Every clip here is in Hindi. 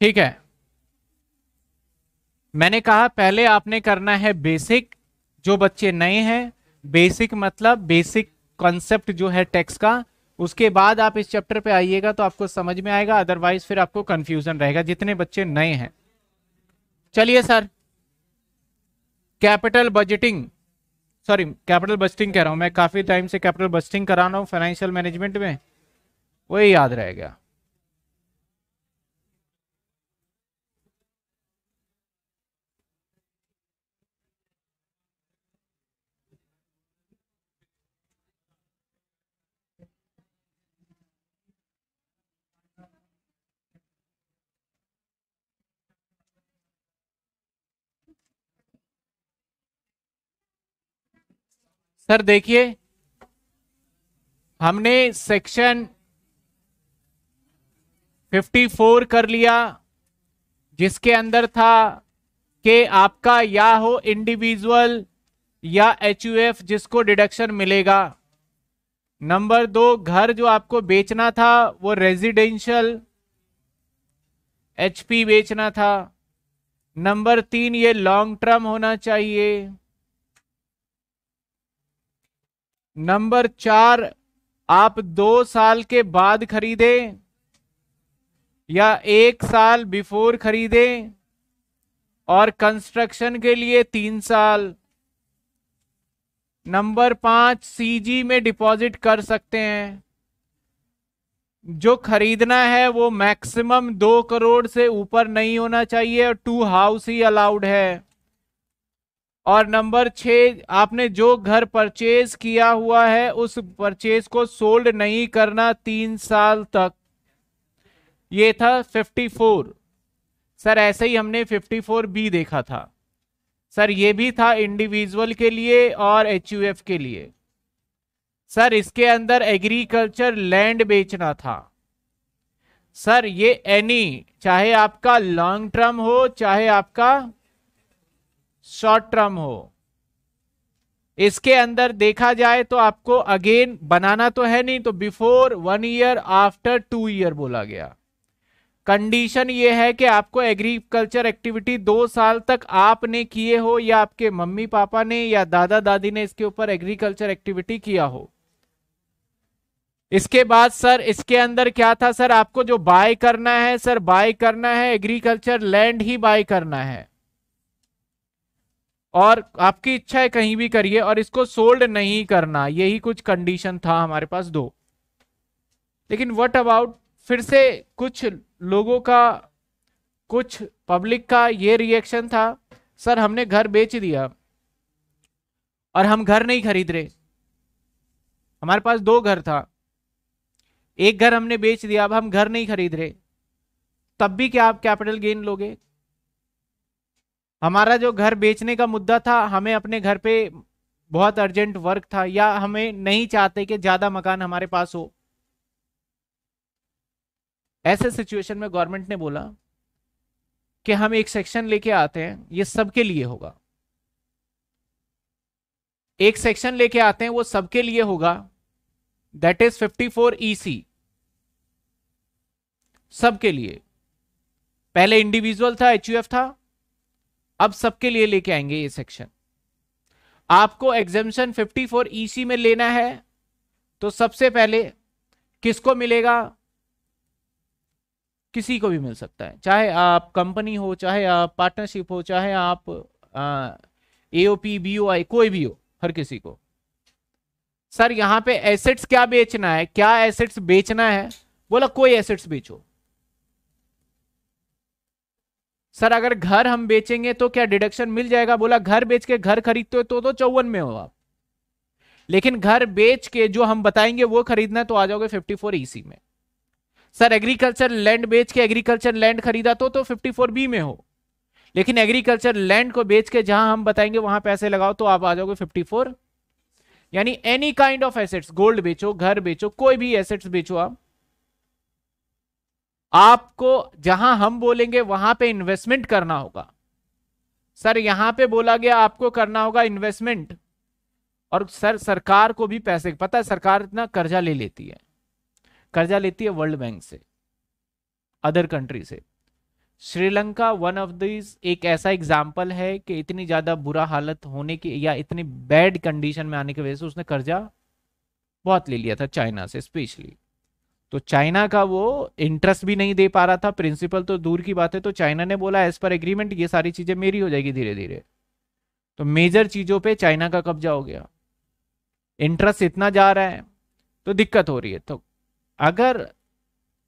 ठीक है मैंने कहा पहले आपने करना है बेसिक जो बच्चे नए हैं बेसिक मतलब बेसिक कॉन्सेप्ट जो है टैक्स का उसके बाद आप इस चैप्टर पे आइएगा तो आपको समझ में आएगा अदरवाइज फिर आपको कंफ्यूजन रहेगा जितने बच्चे नए हैं चलिए sir capital budgeting sorry capital budgeting कह रहा हूं मैं काफी टाइम से कैपिटल बजटिंग करा रहा हूं फाइनेंशियल मैनेजमेंट में वही याद रह गया सर देखिए हमने सेक्शन 54 कर लिया जिसके अंदर था कि आपका या हो इंडिविजुअल या एच जिसको डिडक्शन मिलेगा नंबर दो घर जो आपको बेचना था वो रेजिडेंशियल एचपी बेचना था नंबर तीन ये लॉन्ग टर्म होना चाहिए नंबर चार आप दो साल के बाद खरीदे या एक साल बिफोर खरीदे और कंस्ट्रक्शन के लिए तीन साल नंबर पांच सीजी में डिपॉजिट कर सकते हैं जो खरीदना है वो मैक्सिमम दो करोड़ से ऊपर नहीं होना चाहिए और टू हाउस ही अलाउड है और नंबर छ आपने जो घर परचेज किया हुआ है उस परचेज को सोल्ड नहीं करना तीन साल तक ये था 54 सर ऐसे ही हमने 54 बी देखा था सर ये भी था इंडिविजुअल के लिए और एच के लिए सर इसके अंदर एग्रीकल्चर लैंड बेचना था सर ये एनी चाहे आपका लॉन्ग टर्म हो चाहे आपका शॉर्ट टर्म हो इसके अंदर देखा जाए तो आपको अगेन बनाना तो है नहीं तो before one year after two year बोला गया कंडीशन ये है कि आपको एग्रीकल्चर एक्टिविटी दो साल तक आपने किए हो या आपके मम्मी पापा ने या दादा दादी ने इसके ऊपर एग्रीकल्चर एक्टिविटी किया हो इसके बाद सर इसके अंदर क्या था सर आपको जो बाय करना है सर बाय करना है एग्रीकल्चर लैंड ही बाय करना है और आपकी इच्छा है कहीं भी करिए और इसको सोल्ड नहीं करना यही कुछ कंडीशन था हमारे पास दो लेकिन व्हाट अबाउट फिर से कुछ लोगों का कुछ पब्लिक का ये रिएक्शन था सर हमने घर बेच दिया और हम घर नहीं खरीद रहे हमारे पास दो घर था एक घर हमने बेच दिया अब हम घर नहीं खरीद रहे तब भी क्या आप कैपिटल गेन लोगे हमारा जो घर बेचने का मुद्दा था हमें अपने घर पे बहुत अर्जेंट वर्क था या हमें नहीं चाहते कि ज्यादा मकान हमारे पास हो ऐसे सिचुएशन में गवर्नमेंट ने बोला कि हम एक सेक्शन लेके आते हैं ये सबके लिए होगा एक सेक्शन लेके आते हैं वो सबके लिए होगा दैट इज 54 फोर ईसी सबके लिए पहले इंडिविजुअल था एच था अब सबके लिए लेके आएंगे ये सेक्शन आपको एग्जामेशन 54 ईसी में लेना है तो सबसे पहले किसको मिलेगा किसी को भी मिल सकता है चाहे आप कंपनी हो चाहे आप पार्टनरशिप हो चाहे आप एओपी ओ बी ओ आई कोई भी हो हर किसी को सर यहां पे एसेट्स क्या बेचना है क्या एसेट्स बेचना है बोला कोई एसेट्स बेचो सर अगर घर हम बेचेंगे तो क्या डिडक्शन मिल जाएगा बोला घर बेच के घर खरीदते हो तो, तो चौवन में हो आप लेकिन घर बेच के जो हम बताएंगे वो खरीदना तो आ जाओगे फिफ्टी फोर ईसी में सर एग्रीकल्चर लैंड बेच के एग्रीकल्चर लैंड खरीदा तो तो 54 बी में हो लेकिन एग्रीकल्चर लैंड को बेच के जहां हम बताएंगे वहां पैसे लगाओ तो आप आ जाओगे 54 यानी any kind of assets gold बेचो घर बेचो कोई भी एसेट्स बेचो आप आपको जहां हम बोलेंगे वहां पे इन्वेस्टमेंट करना होगा सर यहां पे बोला गया आपको करना होगा इन्वेस्टमेंट और सर सरकार को भी पैसे पता है सरकार इतना कर्जा ले लेती है कर्जा लेती है वर्ल्ड बैंक से अदर कंट्री से श्रीलंका वन ऑफ दिस एक ऐसा एग्जाम्पल है कि इतनी ज्यादा बुरा हालत होने की या इतनी बैड कंडीशन में आने की वजह से उसने कर्जा बहुत ले लिया था चाइना से स्पेशली तो चाइना का वो इंटरेस्ट भी नहीं दे पा रहा था प्रिंसिपल तो दूर की बात है तो चाइना ने बोला एज पर एग्रीमेंट ये सारी चीजें मेरी हो जाएगी धीरे धीरे तो मेजर चीजों पे चाइना का कब्जा हो गया इंटरेस्ट इतना जा रहा है तो दिक्कत हो रही है तो अगर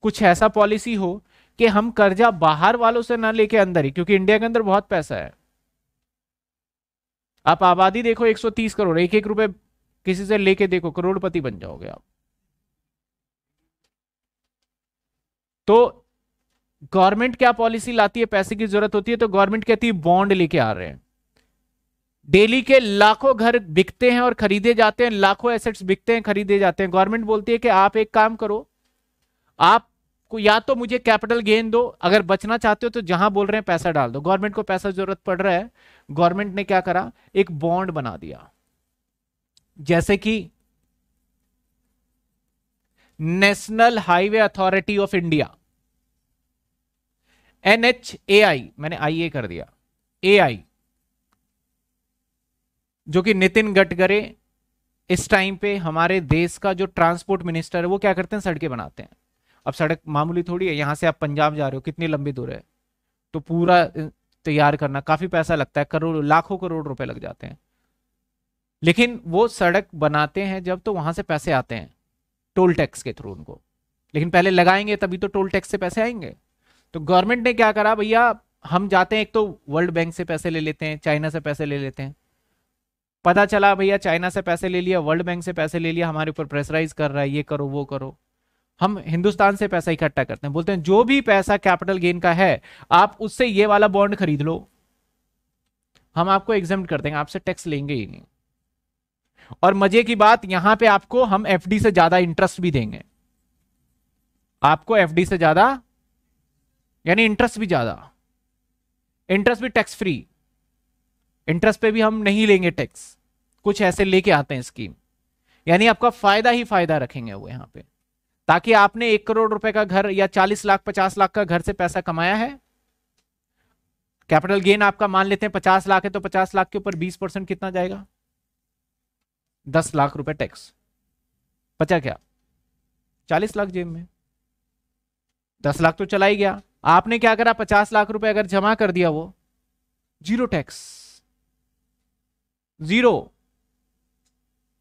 कुछ ऐसा पॉलिसी हो कि हम कर्जा बाहर वालों से ना लेके अंदर ही क्योंकि इंडिया के अंदर बहुत पैसा है आप आबादी देखो 130 करोड़ एक एक रुपए किसी से लेके देखो करोड़पति बन जाओगे आप तो गवर्नमेंट क्या पॉलिसी लाती है पैसे की जरूरत होती है तो गवर्नमेंट कहती है बॉन्ड लेके आ रहे हैं डेली के लाखों घर बिकते हैं और खरीदे जाते हैं लाखों एसेट्स बिकते हैं खरीदे जाते हैं गवर्नमेंट बोलती है कि आप एक काम करो आप को या तो मुझे कैपिटल गेन दो अगर बचना चाहते हो तो जहां बोल रहे हैं पैसा डाल दो गवर्नमेंट को पैसा जरूरत पड़ रहा है गवर्नमेंट ने क्या करा एक बॉन्ड बना दिया जैसे कि National Highway Authority of India N H A I मैंने आई ए कर दिया ए आई जो कि नितिन गडकरी इस टाइम पे हमारे देश का जो ट्रांसपोर्ट मिनिस्टर है वो क्या करते हैं सड़कें बनाते हैं अब सड़क मामूली थोड़ी है यहां से आप पंजाब जा रहे हो कितनी लंबी दूर है तो पूरा तैयार करना काफी पैसा लगता है करोड़ लाखों करोड़ रुपए लग जाते हैं लेकिन वो सड़क बनाते हैं जब तो वहां से पैसे आते हैं टोल टैक्स के थ्रू उनको लेकिन पहले लगाएंगे तभी तो टोल टैक्स से पैसे आएंगे तो गवर्नमेंट ने क्या करा भैया हम जाते हैं एक तो वर्ल्ड बैंक से पैसे ले लेते हैं चाइना से पैसे ले लेते हैं पता चला भैया चाइना से पैसे ले लिया वर्ल्ड बैंक से पैसे ले लिया हमारे ऊपर प्रेशराइज कर रहा है ये करो वो करो हम हिंदुस्तान से पैसा इकट्ठा करते हैं बोलते हैं जो भी पैसा कैपिटल गेन का है आप उससे ये वाला बॉन्ड खरीद लो हम आपको एग्जाम कर देंगे आपसे टैक्स लेंगे ही नहीं और मजे की बात यहां पे आपको हम एफडी से ज्यादा इंटरेस्ट भी देंगे आपको एफडी से ज्यादा यानी इंटरेस्ट भी ज़्यादा इंटरेस्ट भी टैक्स फ्री इंटरेस्ट पे भी हम नहीं लेंगे टैक्स कुछ ऐसे लेके आते हैं स्कीम यानी आपका फायदा ही फायदा रखेंगे वो यहां पे ताकि आपने एक करोड़ रुपए का घर या चालीस लाख पचास लाख का घर से पैसा कमाया है कैपिटल गेन आपका मान लेते हैं पचास लाख है तो पचास लाख के ऊपर बीस परसेंट कितना जाएगा दस लाख रुपए टैक्स बचा क्या चालीस लाख जेब में दस लाख तो चला ही गया आपने क्या करा पचास लाख रुपए अगर जमा कर दिया वो जीरो टैक्स जीरो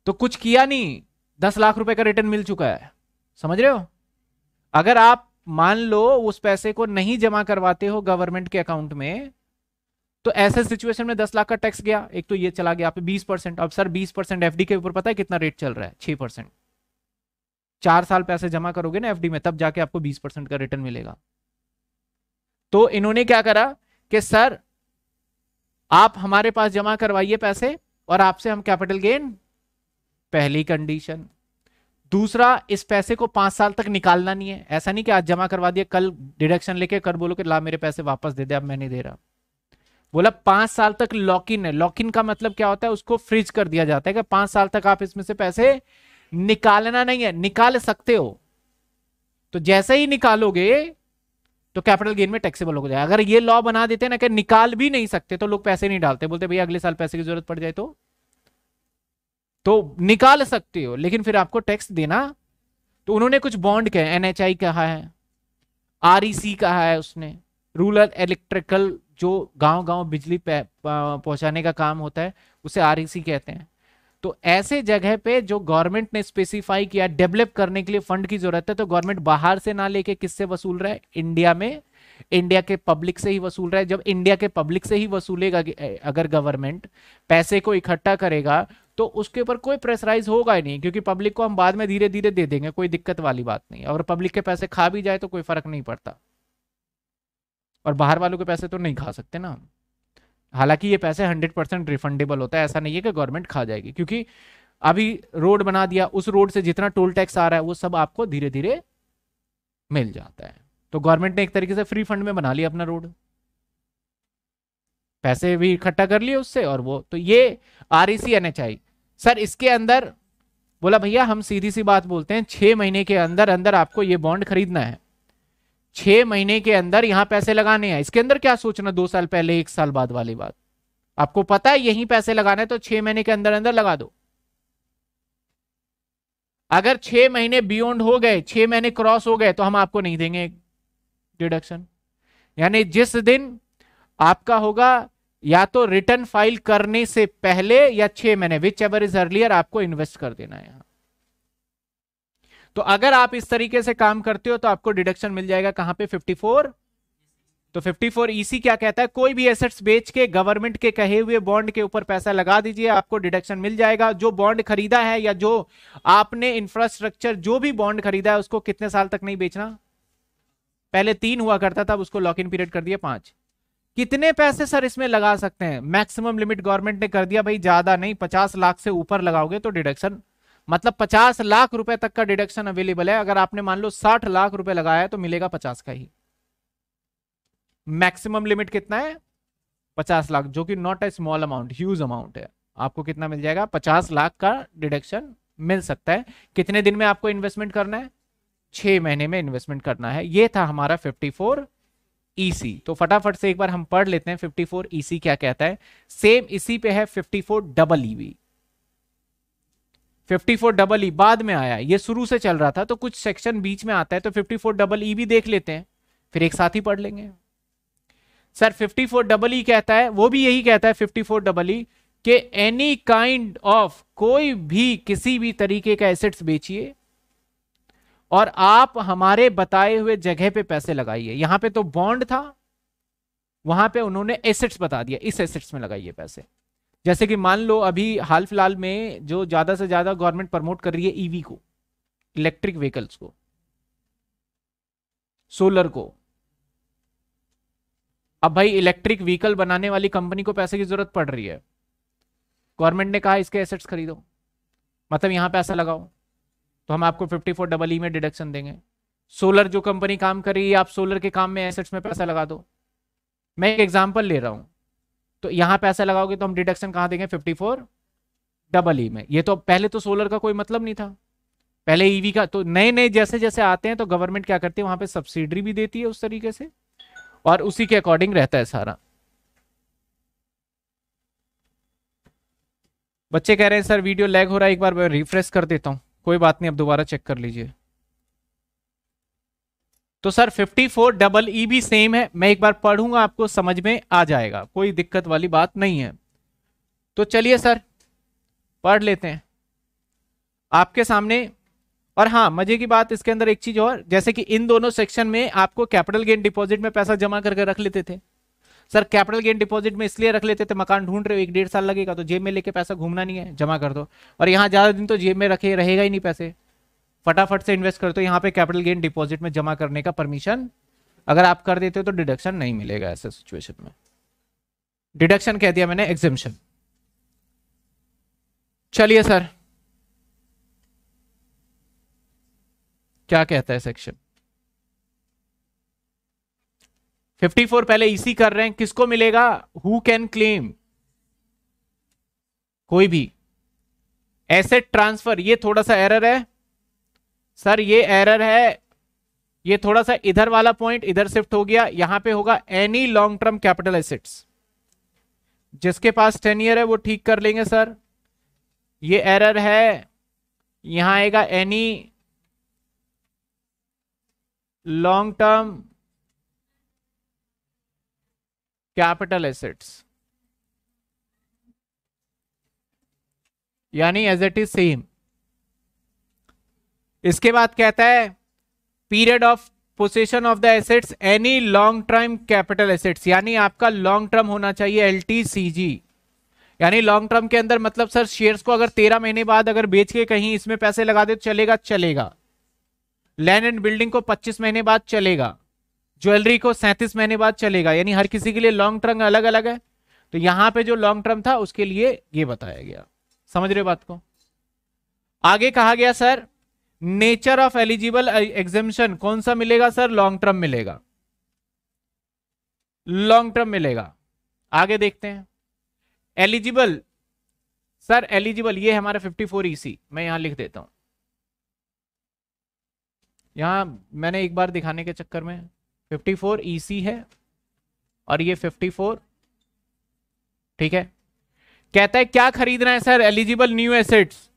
तो कुछ किया नहीं दस लाख रुपए का रिटर्न मिल चुका है समझ रहे हो अगर आप मान लो उस पैसे को नहीं जमा करवाते हो गवर्नमेंट के अकाउंट में तो ऐसे सिचुएशन में दस लाख का टैक्स गया एक तो ये चला गया आप बीस परसेंट अब सर बीस परसेंट एफडी के ऊपर पता है कितना रेट चल रहा है छह परसेंट चार साल पैसे जमा करोगे ना एफडी में तब जाके आपको बीस परसेंट का रिटर्न मिलेगा तो इन्होंने क्या करा कि सर आप हमारे पास जमा करवाइए पैसे और आपसे हम कैपिटल गेन पहली कंडीशन दूसरा इस पैसे को पांच साल तक निकालना नहीं है ऐसा नहीं कि आज जमा करवा दिया कल डिडक्शन लेके कर बोलो कि ला मेरे पैसे वापस दे दे अब मैं नहीं दे रहा बोला पांच साल तक लॉक इन है लॉक इन का मतलब क्या होता है उसको फ्रिज कर दिया जाता है कि पांच साल तक आप इसमें से पैसे निकालना नहीं है निकाल सकते हो तो जैसे ही निकालोगे तो कैपिटल गेन में टैक्सेबल हो जाए अगर ये लॉ बना देते ना कि निकाल भी नहीं सकते तो लोग पैसे नहीं डालते बोलते भैया अगले साल पैसे की जरूरत पड़ जाए तो तो निकाल सकते हो लेकिन फिर आपको टैक्स देना तो उन्होंने कुछ बॉन्ड कहे एनएचआई कहा है सी e कहा है उसने रूरल इलेक्ट्रिकल जो गांव गांव बिजली पहुंचाने का काम होता है उसे सी e कहते हैं तो ऐसे जगह पे जो गवर्नमेंट ने स्पेसिफाई किया डेवलप करने के लिए फंड की जरूरत है तो गवर्नमेंट बाहर से ना लेके किससे वसूल रहा है इंडिया में इंडिया के पब्लिक से ही वसूल रहा है जब इंडिया के पब्लिक से ही वसूलेगा अगर गवर्नमेंट पैसे को इकट्ठा करेगा तो उसके ऊपर कोई प्रेसराइज होगा ही नहीं क्योंकि पब्लिक को हम बाद में धीरे धीरे दे देंगे कोई दिक्कत वाली बात नहीं और पब्लिक के पैसे खा भी जाए तो कोई फर्क नहीं पड़ता और बाहर वालों के पैसे तो नहीं खा सकते ना हम हालांकि ये पैसे 100 परसेंट रिफंडेबल होता है ऐसा नहीं है कि गवर्नमेंट खा जाएगी क्योंकि अभी रोड बना दिया उस रोड से जितना टोल टैक्स आ रहा है वो सब आपको धीरे धीरे मिल जाता है तो गवर्नमेंट ने एक तरीके से फ्री फंड में बना लिया अपना रोड पैसे भी इकट्ठा कर लिए उससे और वो तो ये आर ई सी सर इसके अंदर बोला भैया हम सीधी सी बात बोलते हैं छह महीने के अंदर अंदर आपको ये बॉन्ड खरीदना है छह महीने के अंदर यहां पैसे लगाने हैं इसके अंदर क्या सोचना दो साल पहले एक साल बाद वाली बात आपको पता है यही पैसे लगाने तो छह महीने के अंदर अंदर लगा दो अगर छह महीने बियॉन्ड हो गए छह महीने क्रॉस हो गए तो हम आपको नहीं देंगे डिडक्शन यानी जिस दिन आपका होगा या तो रिटर्न फाइल करने से पहले या छह महीने विच एवर इज अर्लियर आपको इन्वेस्ट कर देना है यहां तो अगर आप इस तरीके से काम करते हो तो आपको डिडक्शन मिल जाएगा कहां पे 54 तो 54 ईसी e क्या कहता है कोई भी एसेट्स बेच के गवर्नमेंट के कहे हुए बॉन्ड के ऊपर पैसा लगा दीजिए आपको डिडक्शन मिल जाएगा जो बॉन्ड खरीदा है या जो आपने इंफ्रास्ट्रक्चर जो भी बॉन्ड खरीदा है उसको कितने साल तक नहीं बेचना पहले तीन हुआ करता था उसको लॉक इन पीरियड कर दिया पांच कितने पैसे सर इसमें लगा सकते हैं मैक्सिमम लिमिट गवर्नमेंट ने कर दिया भाई ज्यादा नहीं पचास लाख से ऊपर लगाओगे तो डिडक्शन मतलब पचास लाख रुपए तक का डिडक्शन अवेलेबल है अगर आपने मान लो साठ लाख रुपए लगाया है तो मिलेगा पचास का ही मैक्सिमम लिमिट कितना है पचास लाख जो कि not a small amount huge amount है आपको कितना मिल जाएगा पचास लाख का डिडक्शन मिल सकता है कितने दिन में आपको इन्वेस्टमेंट करना है छह महीने में इन्वेस्टमेंट करना है ये था हमारा फिफ्टी फोर ईसी तो फटाफट से एक बार हम पढ़ लेते हैं फिफ्टी ईसी e क्या कहता है सेम इसी पे है fifty double EV fifty four double E बाद में आया ये शुरू से चल रहा था तो कुछ सेक्शन बीच में आता है तो फिफ्टी फोर डबल ई भी देख लेते हैं फिर एक साथ ही पढ़ लेंगे sir fifty four double E कहता है वो भी यही कहता है फिफ्टी फोर डबल ई के एनी काइंड ऑफ कोई भी किसी भी तरीके का एसेट्स बेचिए और आप हमारे बताए हुए जगह पे पैसे लगाइए यहां पे तो बॉन्ड था वहां पे उन्होंने एसेट्स बता दिया इस एसेट्स में लगाइए पैसे जैसे कि मान लो अभी हाल फिलहाल में जो ज़्यादा से ज़्यादा गवर्नमेंट प्रमोट कर रही है ईवी e को इलेक्ट्रिक व्हीकल्स को सोलर को अब भाई इलेक्ट्रिक व्हीकल बनाने वाली कंपनी को पैसे की जरूरत पड़ रही है गवर्नमेंट ने कहा इसके एसेट्स खरीदो मतलब यहां पैसा लगाओ तो हम आपको फिफ्टी फोर डबल ई में डिडक्शन देंगे सोलर जो कंपनी काम कर रही है आप सोलर के काम में एसेट्स में पैसा लगा दो मैं एक एग्जाम्पल ले रहा हूं तो यहां पैसा ऐसा लगाओगे तो हम डिडक्शन कहां देंगे फिफ्टी फोर डबल ई में ये तो पहले तो सोलर का कोई मतलब नहीं था पहले ईवी e का तो नए नए जैसे जैसे आते हैं तो गवर्नमेंट क्या करती है वहां पे सब्सिडी भी देती है उस तरीके से और उसी के अकॉर्डिंग रहता है सारा बच्चे कह रहे हैं सर वीडियो लैग हो रहा है एक बार मैं रिफ्रेश कर देता हूं कोई बात नहीं अब दोबारा चेक कर लीजिए तो सर 54 डबल ई भी सेम है मैं एक बार पढ़ूंगा आपको समझ में आ जाएगा कोई दिक्कत वाली बात नहीं है तो चलिए सर पढ़ लेते हैं आपके सामने और हाँ मजे की बात इसके अंदर एक चीज और जैसे कि इन दोनों सेक्शन में आपको कैपिटल गेन डिपॉजिट में पैसा जमा करके रख लेते थे सर कैपिटल गेन डिपॉजिट में इसलिए रख लेते थे मकान ढूंढ रहे हो एक डेढ़ साल लगेगा तो जेब में लेके पैसा घूमना नहीं है जमा कर दो और यहाँ ज्यादा दिन तो जेब में रखे रहेगा ही नहीं पैसे फटाफट से इन्वेस्ट करते हो यहाँ पे कैपिटल गेन डिपॉजिट में जमा करने का परमिशन अगर आप कर देते हो तो डिडक्शन नहीं मिलेगा ऐसे सिचुएशन में डिडक्शन कह दिया मैंने एग्जिमशन चलिए सर क्या कहता है सेक्शन 54 पहले इसी कर रहे हैं किसको मिलेगा हु कैन क्लेम कोई भी एसेट ट्रांसफर ये थोड़ा सा एरर है सर ये एरर है ये थोड़ा सा इधर वाला पॉइंट इधर शिफ्ट हो गया यहां पे होगा any long term capital assets जिसके पास टेन ईयर है वो ठीक कर लेंगे सर ये एरर है यहां आएगा any long term capital assets यानी एज इट इज सेम इसके बाद कहता है period of possession of the assets any long term capital assets यानी आपका लॉन्ग टर्म होना चाहिए एल यानी लॉन्ग टर्म के अंदर मतलब सर शेयर्स को अगर तेरह महीने बाद अगर बेच के कहीं इसमें पैसे लगा दे तो चलेगा चलेगा लैंड एंड बिल्डिंग को पच्चीस महीने बाद चलेगा ज्वेलरी को सैंतीस महीने बाद चलेगा यानी हर किसी के लिए लॉन्ग टर्म अलग अलग है तो यहां पे जो लॉन्ग टर्म था उसके लिए ये बताया गया समझ रहे बात को आगे कहा गया sir nature of eligible exemption कौन सा मिलेगा सर लॉन्ग टर्म मिलेगा लॉन्ग टर्म मिलेगा आगे देखते हैं एलिजिबल सर एलिजिबल ये हमारे 54 ईसी मैं यहां लिख देता हूं यहां मैंने एक बार दिखाने के चक्कर में 54 ईसी e है और ये 54 ठीक है कहता है क्या खरीदना है सर एलिजिबल न्यू एसेट्स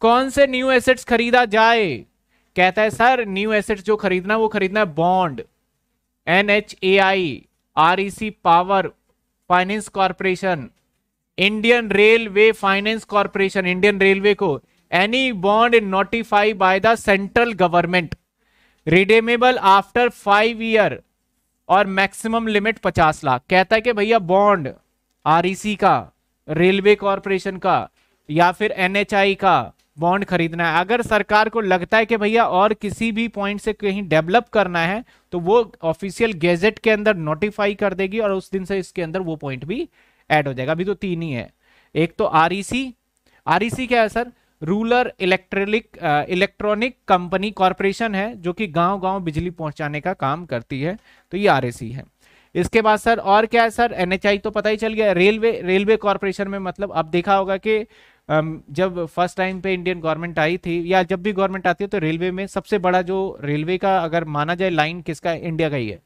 कौन से न्यू एसेट्स खरीदा जाए कहता है सर न्यू एसेट्स जो खरीदना वो खरीदना है bond N H A I R E C Power Finance Corporation Indian Railway Finance Corporation Indian Railway को any bond notified by the central government redeemable after five year और मैक्सिमम लिमिट पचास लाख कहता है कि भैया बॉन्ड सी e का रेलवे कॉरपोरेशन का या फिर एनएचआई का बॉन्ड खरीदना है अगर सरकार को लगता है कि भैया और किसी भी पॉइंट से कहीं डेवलप करना है तो वो ऑफिशियल गेजेट के अंदर नोटिफाई कर देगी और उस दिन से इसके अंदर वो पॉइंट भी ऐड हो जाएगा अभी तो तीन ही है एक तो आर आर e e क्या है sir rural electric electronic company corporation है जो कि गांव गांव बिजली पहुंचाने का काम करती है तो ये आर e है इसके बाद सर और क्या है सर एनएचआई तो पता ही चल गया रेलवे रेलवे कॉरपोरेशन में मतलब अब देखा होगा कि जब फर्स्ट टाइम पे इंडियन गवर्नमेंट आई थी या जब भी गवर्नमेंट आती है तो रेलवे में सबसे बड़ा जो रेलवे का अगर माना जाए लाइन किसका इंडिया का ही है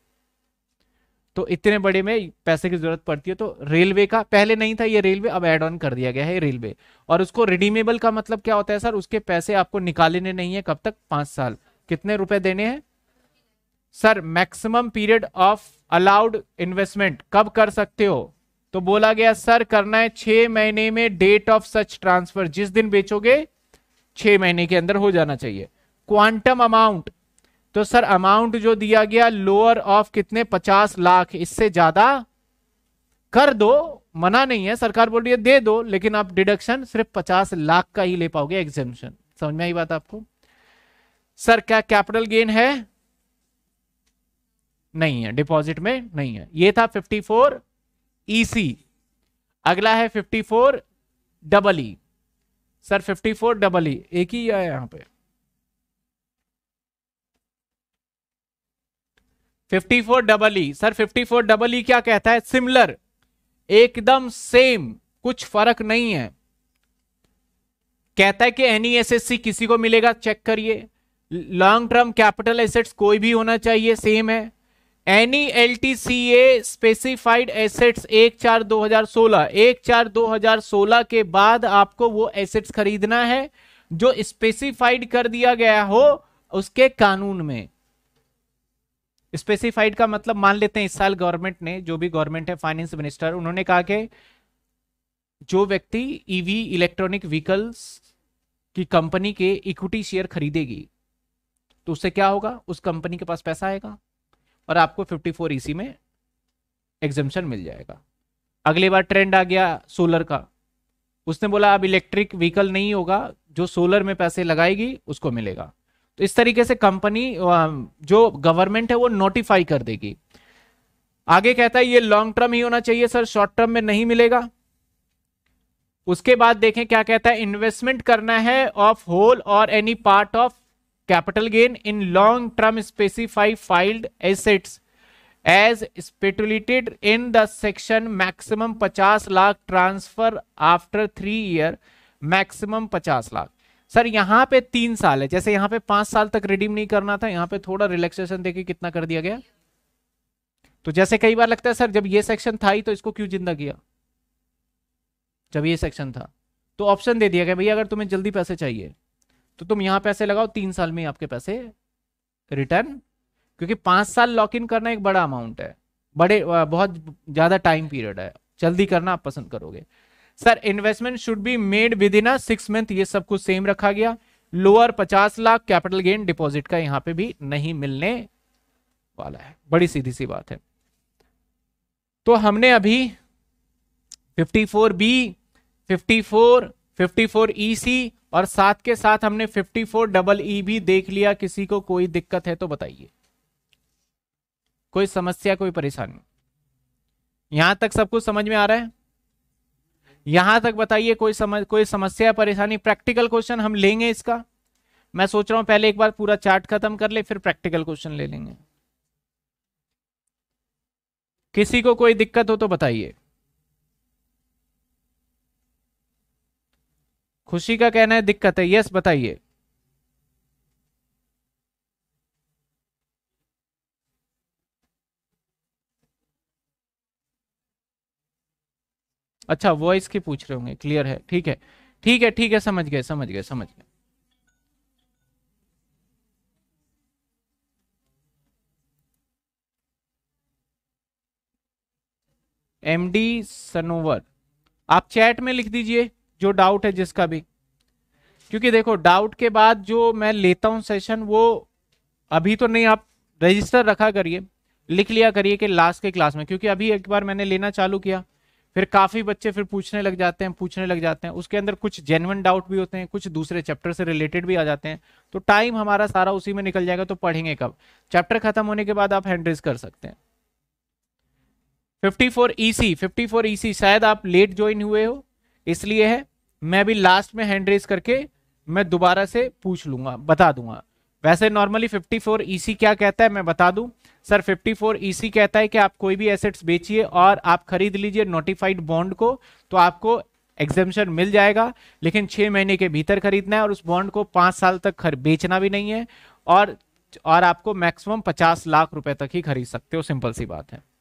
तो इतने बड़े में पैसे की जरूरत पड़ती है तो रेलवे का पहले नहीं था ये रेलवे अब एड ऑन कर दिया गया है रेलवे और उसको रिडीमेबल का मतलब क्या होता है सर उसके पैसे आपको निकालने नहीं है कब तक पांच साल कितने रुपए देने हैं sir maximum period of allowed investment कब कर सकते हो तो बोला गया सर करना है छह महीने में डेट ऑफ सच ट्रांसफर जिस दिन बेचोगे छह महीने के अंदर हो जाना चाहिए क्वांटम अमाउंट तो सर अमाउंट जो दिया गया लोअर ऑफ कितने पचास लाख इससे ज्यादा कर दो मना नहीं है सरकार बोल रही है दे दो लेकिन आप डिडक्शन सिर्फ पचास लाख का ही ले पाओगे एग्जेपन समझ में आई बात आपको सर क्या कैपिटल गेन है नहीं है डिपॉजिट में नहीं है ये था 54 ई e सी अगला है fifty four double E sir fifty four double E एक ही आया यहां पे fifty four double E sir fifty four double E क्या कहता है सिमिलर एकदम सेम कुछ फर्क नहीं है कहता है कि एनी एस एस सी किसी को मिलेगा चेक करिए लॉन्ग टर्म कैपिटल एसेट्स कोई भी होना चाहिए सेम है any L T C A specified assets एक चार दो हजार सोलह एक चार दो हजार सोलह के बाद आपको वो एसेट्स खरीदना है जो स्पेसिफाइड कर दिया गया हो उसके कानून में स्पेसिफाइड का मतलब मान लेते हैं इस साल गवर्नमेंट ने जो भी गवर्नमेंट है फाइनेंस मिनिस्टर उन्होंने कहा कि जो व्यक्ति ईवी इलेक्ट्रॉनिक व्हीकल्स की कंपनी के इक्विटी शेयर खरीदेगी तो उससे क्या होगा उस कंपनी के पास पैसा आएगा और आपको 54 ईसी e में एग्जामेशन मिल जाएगा अगली बार ट्रेंड आ गया सोलर का उसने बोला अब इलेक्ट्रिक व्हीकल नहीं होगा जो सोलर में पैसे लगाएगी उसको मिलेगा तो इस तरीके से कंपनी जो गवर्नमेंट है वो नोटिफाई कर देगी आगे कहता है ये लॉन्ग टर्म ही होना चाहिए सर शॉर्ट टर्म में नहीं मिलेगा उसके बाद देखें क्या कहता है इन्वेस्टमेंट करना है ऑफ होल और any part of capital gain in long term specified filed assets as stated in the section maximum 50 lakh transfer after three year maximum 50 lakh sir यहाँ पे तीन साल है जैसे यहाँ पे पांच साल तक रिडीम नहीं करना था यहाँ पे थोड़ा रिलैक्सेशन देके कितना कर दिया गया तो जैसे कई बार लगता है सर जब ये सेक्शन था ही तो इसको क्यों जिंदा किया जब ये सेक्शन था तो ऑप्शन दे दिया गया भैया अगर तुम्हें जल्दी पैसे चाहिए तो तुम यहां पैसे लगाओ तीन साल में आपके पैसे रिटर्न क्योंकि पांच साल लॉक इन करना एक बड़ा अमाउंट है बड़े बहुत ज़्यादा टाइम पीरियड है जल्दी करना आप पसंद करोगे sir investment should be made within six month ये सब कुछ सेम रखा गया लोअर पचास लाख कैपिटल गेन डिपॉजिट का यहां पे भी नहीं मिलने वाला है बड़ी सीधी सी बात है तो हमने अभी 54 बी 54 54 सी e और साथ के साथ हमने 54 डबल ई भी देख लिया किसी को कोई दिक्कत है तो बताइए कोई समस्या कोई परेशानी यहां तक सब कुछ समझ में आ रहा है यहां तक बताइए कोई समझ कोई समस्या परेशानी प्रैक्टिकल क्वेश्चन हम लेंगे इसका मैं सोच रहा हूं पहले एक बार पूरा चार्ट खत्म कर ले फिर प्रैक्टिकल क्वेश्चन ले लेंगे किसी को कोई दिक्कत हो तो बताइए खुशी का कहना है दिक्कत है यस बताइए अच्छा वॉइस की पूछ रहे होंगे क्लियर है ठीक है ठीक है ठीक है समझ गए समझ गए समझ गए एमडी सनोवर आप चैट में लिख दीजिए जो डाउट है जिसका भी क्योंकि देखो डाउट के बाद जो मैं लेता हूँ सेशन वो अभी तो नहीं आप रजिस्टर रखा करिए लिख लिया करिए कि लास्ट के क्लास में क्योंकि अभी एक बार मैंने लेना चालू किया फिर काफ़ी बच्चे फिर पूछने लग जाते हैं पूछने लग जाते हैं उसके अंदर कुछ जेनवन डाउट भी होते हैं कुछ दूसरे चैप्टर से रिलेटेड भी आ जाते हैं तो टाइम हमारा सारा उसी में निकल जाएगा तो पढ़ेंगे कब चैप्टर खत्म होने के बाद आप हैंड्रेस कर सकते हैं 54 ईसी 54 ईसी शायद आप लेट ज्वाइन हुए हो इसलिए है मैं भी लास्ट में हैंड रेस करके मैं दोबारा से पूछ लूंगा बता दूंगा वैसे नॉर्मली 54 ईसी क्या कहता है मैं बता दूं सर 54 ईसी कहता है कि आप कोई भी एसेट्स बेचिए और आप खरीद लीजिए नोटिफाइड बॉन्ड को तो आपको एग्जेम्पन मिल जाएगा लेकिन छः महीने के भीतर खरीदना है और उस बॉन्ड को पाँच साल तक खर बेचना भी नहीं है और और आपको मैक्सिमम पचास लाख रुपए तक ही खरीद सकते हो सिंपल सी बात है